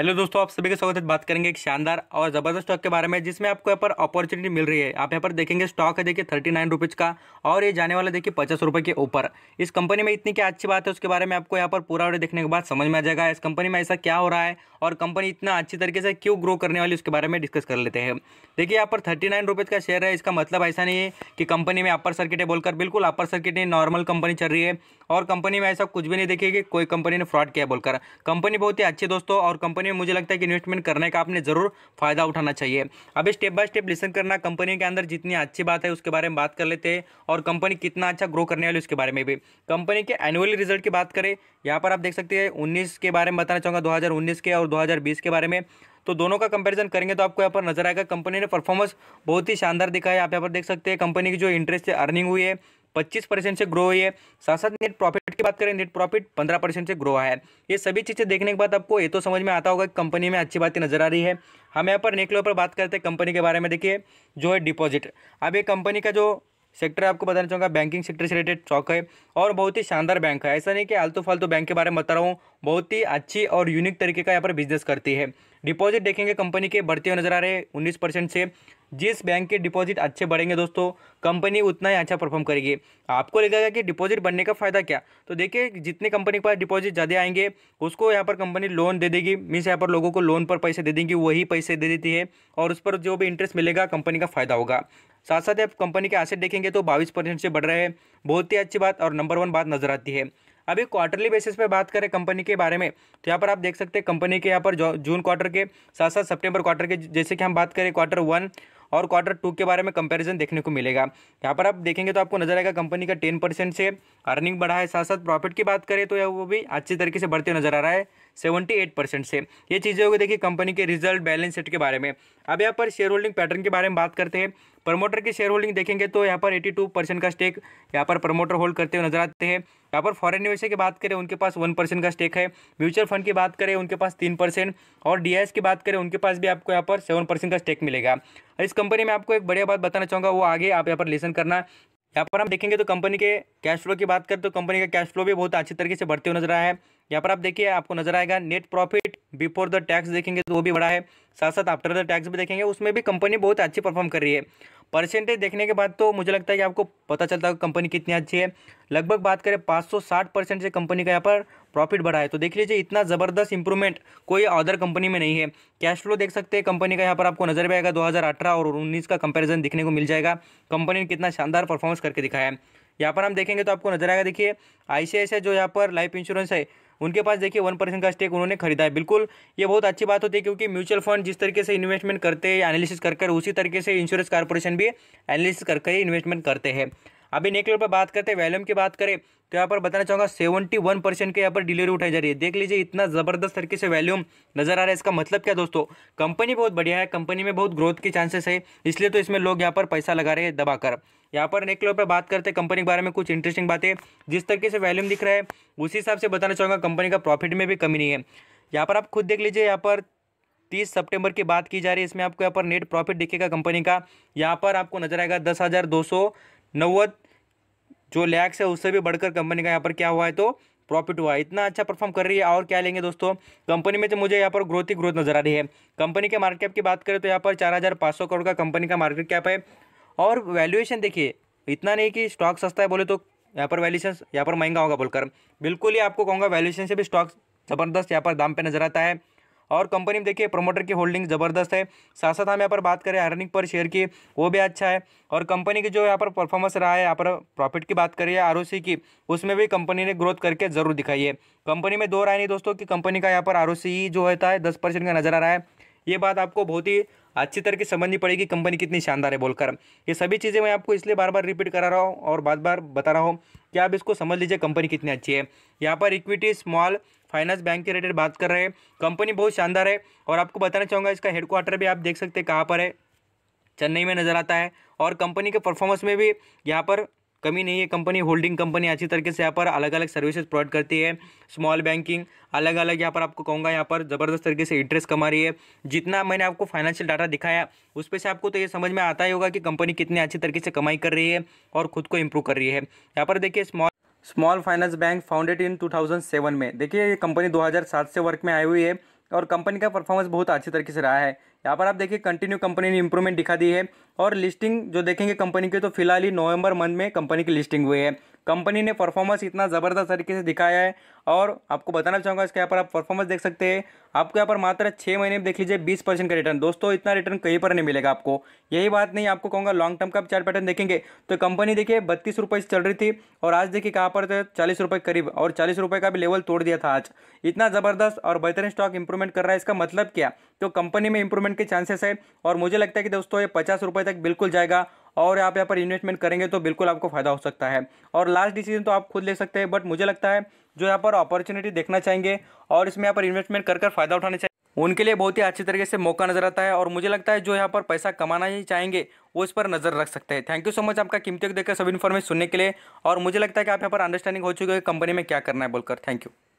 hello दोस्तों आप सभी का स्वागत है बात करेंगे एक शानदार और ज़बरदस्त स्टॉक के बारे में जिसमें आपको यहाँ पर अपॉर्चुनिटी मिल रही है आप यहाँ पर देखेंगे स्टॉक है देखिए थर्टी नाइन रुपीज़ का और ये जाने वाला देखिए पचास रुपये के ऊपर इस कंपनी में इतनी क्या अच्छी बात है उसके बारे में आपको यहाँ पर पूरा वीडियो देखने के बाद समझ में आ जाएगा इस कंपनी में ऐसा क्या हो रहा है और कंपनी इतना अच्छी तरीके से क्यों ग्रो करने वाली उसके बारे में डिस्कस कर लेते हैं देखिए यहाँ पर थर्टी नाइन रुपीज़ का शेयर है इसका मतलब ऐसा नहीं है कि कंपनी में अपर सर्किट है बोलकर बिल्कुल अपर सर्किट नहीं नॉर्मल कंपनी चल रही है और कंपनी में ऐसा कुछ भी नहीं देखिए कि कोई कंपनी ने फ्रॉड किया बोलकर कंपनी बहुत ही अच्छी दोस्तों और कंपनी कंपनी में मुझे लगता है कि इन्वेस्टमेंट करने का आपने ज़रूर फायदा उठाना चाहिए अब स्टेप बाय स्टेप लिसन करना कंपनी के अंदर जितनी अच्छी बात है उसके बारे में बात कर लेते हैं और कंपनी कितना अच्छा ग्रो करने वाली उसके बारे में भी कंपनी के एनुअल रिजल्ट की बात करें यहाँ पर आप देख सकते हैं उन्नीस के बारे में बताना चाहूँगा दो के और दो के बारे में तो दोनों का कंपैरिजन करेंगे तो आपको यहाँ पर नजर आएगा कंपनी ने परफॉर्मेंस बहुत ही शानदार दिखा है आप यहाँ पर देख सकते हैं कंपनी की जो इंटरेस्ट से अर्निंग हुई है पच्चीस परसेंट से ग्रो हुई है साथ साथ नेट प्रॉफिट की बात करें नेट प्रॉफिट पंद्रह परसेंट से ग्रो आया है ये सभी चीज़ें देखने के बाद आपको ये तो समझ में आता होगा कि कंपनी में अच्छी बातें नजर आ रही है हम यहाँ पर नेकलो पर बात करते हैं कंपनी के बारे में देखिए जो है डिपॉजिट अब ये कंपनी का जो सेक्टर आपको बताना चाहूँगा बैंकिंग सेक्टर से रिलेटेड स्टॉक है और बहुत ही शानदार बैंक है ऐसा नहीं कि आलतू फालतू बैंक के बारे में बता रहा हूँ बहुत ही अच्छी और यूनिक तरीके का यहाँ पर बिजनेस करती है डिपॉजिट देखेंगे कंपनी के बढ़ते हुए नजर आ रहे हैं उन्नीस परसेंट से जिस बैंक के डिपॉजिट अच्छे बढ़ेंगे दोस्तों कंपनी उतना ही अच्छा परफॉर्म करेगी आपको लगेगा कि डिपॉजिट बढ़ने का फ़ायदा क्या तो देखिए जितने कंपनी के पास डिपॉजिट ज़्यादा आएंगे उसको यहाँ पर कंपनी लोन दे देगी मीन्स यहाँ पर लोगों को लोन पर पैसे दे देंगी वही पैसे दे देती है और उस पर जो भी इंटरेस्ट मिलेगा कंपनी का फ़ायदा होगा साथ साथ आप कंपनी के एसेट देखेंगे तो बाईस परसेंट से बढ़ रहे हैं बहुत ही अच्छी बात और नंबर वन बात नज़र आती है अभी क्वार्टरली बेसिस पे बात करें कंपनी के बारे में तो यहाँ पर आप देख सकते हैं कंपनी के यहाँ पर जून क्वार्टर के साथ साथ सितंबर क्वार्टर के जैसे कि हम बात करें क्वार्टर वन और क्वार्टर टू के बारे में कंपैरिजन देखने को मिलेगा यहाँ पर आप देखेंगे तो आपको नजर आएगा कंपनी का टेन परसेंट से अर्निंग बढ़ा है साथ साथ प्रॉफिट की बात करें तो वो भी अच्छी तरीके से बढ़ते नजर आ रहा है सेवेंटी एट परसेंट से ये चीज़ें होगी देखिए कंपनी के रिजल्ट बैलेंस शीट के बारे में अब यहाँ पर शेयर होल्डिंग पैटर्न के बारे में बात करते हैं प्रमोटर की शेयर होल्डिंग देखेंगे तो यहाँ पर टू परसेंट का स्टेक यहाँ पर प्रमोटर होल्ड करते हुए नजर आते हैं यहाँ पर फॉरन निवेशक की बात करें उनके पास वन परसेंट का स्टेक है म्यूचुअल फंड की बात करें उनके पास तीन परसेंट और डी की बात करें उनके पास भी आपको यहाँ पर सेवन परसेंट का स्टेक मिलेगा इस कंपनी में आपको एक बढ़िया बात बताना चाहूँगा वो आगे आप यहाँ पर लेसन करना यहाँ पर हम देखेंगे तो कंपनी के कैश फ्लो की बात करें तो कंपनी का कैश फ्लो भी बहुत अच्छी तरीके से बढ़ते हुए नजर आया है यहाँ पर आप देखिए आपको नजर आएगा net profit before the tax देखेंगे तो वो भी बड़ा है साथ साथ आफ्टर द टैक्स भी देखेंगे उसमें भी कंपनी बहुत अच्छी परफॉर्म कर रही है परसेंटेज देखने के बाद तो मुझे लगता है कि आपको पता चलता है कंपनी कितनी अच्छी है लगभग बात करें साठ परसेंट से कंपनी का यहाँ पर प्रॉफिट बढ़ा है तो देख लीजिए इतना ज़बरदस्त इंप्रूवमेंट कोई अदर कंपनी में नहीं है कैश फ्लो देख सकते हैं कंपनी का यहाँ पर आपको नजर भी आएगा 2018 और 19 का कंपैरिजन दिखने को मिल जाएगा कंपनी ने कितना शानदार परफॉर्मेंस करके दिखाया है यहाँ पर हम देखेंगे तो आपको नजर आएगा देखिए आईसीआईसीआई जो यहाँ पर लाइफ इंश्योरेंस है उनके पास देखिए वन परसेंट का स्टेक उन्होंने खरीदा है बिल्कुल ये बहुत अच्छी बात होती है क्योंकि म्यूचुअल फंड जिस तरीके से इन्वेस्टमेंट करते हैं एनालिसिस कर उसी तरीके से इंश्योरेंस कॉरपोरेशन भी एनालिसिस करके ही इन्वेस्टमेंट करते हैं अभी लेवल पर बात करते हैं वैल्यूम की बात करें तो यहाँ पर बताना चाहूँगा सेवेंटी वन परसेंट के यहाँ पर डिलीवरी उठाई जा रही है देख लीजिए इतना ज़बरदस्त तरीके से वैल्यूम नज़र आ रहा है इसका मतलब क्या दोस्तों कंपनी बहुत बढ़िया है कंपनी में बहुत ग्रोथ के चांसेस है इसलिए तो इसमें लोग यहाँ पर पैसा लगा रहे हैं दबाकर यहाँ पर लेवल पर बात करते हैं कंपनी के बारे में कुछ इंटरेस्टिंग बातें जिस तरीके से वैल्यूम दिख रहा है उसी हिसाब से बताना चाहूँगा कंपनी का प्रॉफिट में भी कमी नहीं है यहाँ पर आप खुद देख लीजिए यहाँ पर तीस सितंबर की बात की जा रही है इसमें आपको यहाँ पर नेट प्रॉफिट दिखेगा कंपनी का यहाँ पर आपको नजर आएगा दस हज़ार दो सौ नव्वद जो लैक्स है उससे भी बढ़कर कंपनी का यहाँ पर क्या हुआ है तो प्रॉफिट हुआ इतना अच्छा परफॉर्म कर रही है और क्या लेंगे दोस्तों कंपनी में तो मुझे यहाँ पर ग्रोथ ही ग्रोथ नजर आ रही है कंपनी के मार्केट कैप की बात करें तो यहाँ पर चार हज़ार पाँच सौ करोड़ का कंपनी का मार्केट कैप है और वैल्यूएशन देखिए इतना नहीं कि स्टॉक सस्ता है बोले तो यहाँ पर वैल्यूशन यहाँ पर महंगा होगा बोलकर बिल्कुल ही आपको कहूँगा वैल्यूशन से भी स्टॉक ज़बरदस्त यहाँ पर दाम पर नजर आता है और कंपनी में देखिए प्रोमोटर की होल्डिंग ज़बरदस्त है साथ साथ हम यहाँ पर बात करें अर्निंग पर शेयर की वो भी अच्छा है और कंपनी की जो यहाँ पर परफॉर्मेंस रहा है यहाँ पर प्रॉफिट की बात करिए आर की उसमें भी कंपनी ने ग्रोथ करके जरूर दिखाई है कंपनी में दो राय नहीं दोस्तों कि कंपनी का यहाँ पर आर जो होता है दस परसेंट का नजर आ रहा है ये बात आपको बहुत ही अच्छी तरह की समझनी पड़ेगी कंपनी कितनी शानदार है बोलकर ये सभी चीज़ें मैं आपको इसलिए बार बार रिपीट करा रहा हूँ और बार बार बता रहा हूँ कि आप इसको समझ लीजिए कंपनी कितनी अच्छी है यहाँ पर इक्विटी स्मॉल फाइनेंस बैंक के रिलेटेड बात कर रहे हैं कंपनी बहुत शानदार है और आपको बताना चाहूँगा इसका हेडक्वार्टर भी आप देख सकते हैं कहाँ पर है चेन्नई में नज़र आता है और कंपनी के परफॉर्मेंस में भी यहाँ पर कमी नहीं है कंपनी होल्डिंग कंपनी अच्छी तरीके से यहाँ पर अलग अलग सर्विसेज प्रोवाइड करती है स्मॉल बैंकिंग अलग अलग यहाँ पर आपको कहूँगा यहाँ पर ज़बरदस्त तरीके से इंटरेस्ट कमा रही है जितना मैंने आपको फाइनेंशियल डाटा दिखाया उस पर से आपको तो ये समझ में आता ही होगा कि कंपनी कितनी अच्छी तरीके से कमाई कर रही है और खुद को इम्प्रूव कर रही है यहाँ पर देखिए small small finance bank founded in two में देखिए ये कंपनी दो से वर्क में आई हुई है और कंपनी का परफॉर्मेंस बहुत अच्छी तरीके से रहा है यहाँ पर आप देखिए कंटिन्यू कंपनी ने इंप्रूवमेंट दिखा दी है और लिस्टिंग जो देखेंगे कंपनी की तो फिलहाल ही नवंबर मंथ में कंपनी की लिस्टिंग हुई है कंपनी ने परफॉर्मेंस इतना ज़बरदस्त तरीके से दिखाया है और आपको बताना चाहूँगा इसके यहाँ पर आप परफॉर्मेंस देख सकते हैं आपको यहाँ पर मात्र छः महीने में देख लीजिए बीस परसेंट का रिटर्न दोस्तों इतना रिटर्न कहीं पर नहीं मिलेगा आपको यही बात नहीं आपको कहूँगा लॉन्ग टर्म का चार पैटर्न देखेंगे तो कंपनी देखिए बत्तीस रुपये से चल रही थी और आज देखिए कहाँ पर थे तो चालीस रुपये करीब और चालीस रुपये का भी लेवल तोड़ दिया था आज इतना ज़बरदस्त और बेहतरीन स्टॉक इंप्रूवमेंट कर रहा है इसका मतलब क्या तो कंपनी में इंप्रूवमेंट के चांसेस है और मुझे लगता है कि दोस्तों ये पचास रुपये तक बिल्कुल जाएगा और आप यहाँ पर इन्वेस्टमेंट करेंगे तो बिल्कुल आपको फ़ायदा हो सकता है और लास्ट डिसीजन तो आप खुद ले सकते हैं बट मुझे लगता है जो यहाँ पर अपॉर्चुनिटी देखना चाहेंगे और इसमें यहाँ पर इन्वेस्टमेंट कर कर फ़ायदा उठाना चाहिए उनके लिए बहुत ही अच्छी तरीके से मौका नज़र आता है और मुझे लगता है जो यहाँ पर पैसा कमाना ही चाहेंगे वो इस पर नज़र रख सकते हैं थैंक यू सो मच आपका कीमती देखकर सभी इन्फॉर्मेशन सुनने के लिए और मुझे लगता है कि आप यहाँ पर अंडरस्टैंडिंग हो चुकी है कंपनी में क्या करना है बोलकर थैंक यू